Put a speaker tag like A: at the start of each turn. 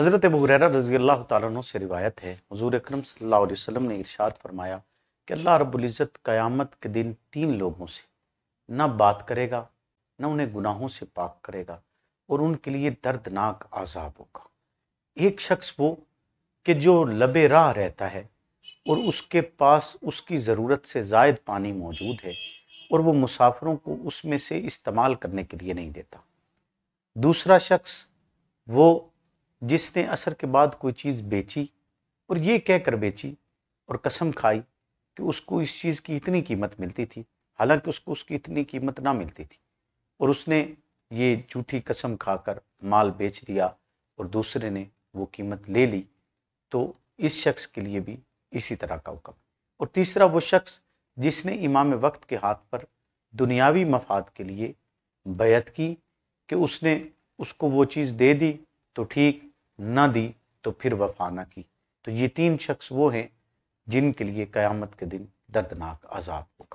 A: हज़रत अबूरा रजील्ला तु से रिवायत है हजूर अक्रम सल्हलम ने इरशाद फरमाया कि अल्लाह रबुल्ज़त क़यामत के दिन तीन लोगों से ना बात करेगा ना उन्हें गुनाहों से पाक करेगा और उनके लिए दर्दनाक आज़ाब होगा एक शख्स वो कि जो लबे राह रहता है और उसके पास उसकी ज़रूरत से जायद पानी मौजूद है और वो मुसाफिरों को उसमें से इस्तेमाल करने के लिए नहीं देता दूसरा शख्स वो जिसने असर के बाद कोई चीज़ बेची और ये कहकर बेची और कसम खाई कि उसको इस चीज़ की इतनी कीमत मिलती थी हालांकि उसको उसकी इतनी कीमत ना मिलती थी और उसने ये झूठी कसम खाकर माल बेच दिया और दूसरे ने वो कीमत ले ली तो इस शख्स के लिए भी इसी तरह का हुक्म और तीसरा वो शख्स जिसने इमाम वक्त के हाथ पर दुनियावी मफाद के लिए बैत की कि उसने उसको वो चीज़ दे दी तो ठीक ना दी तो फिर वफा ना की तो ये तीन शख्स वो हैं जिनके लिए क़यामत के दिन दर्दनाक अजाब हो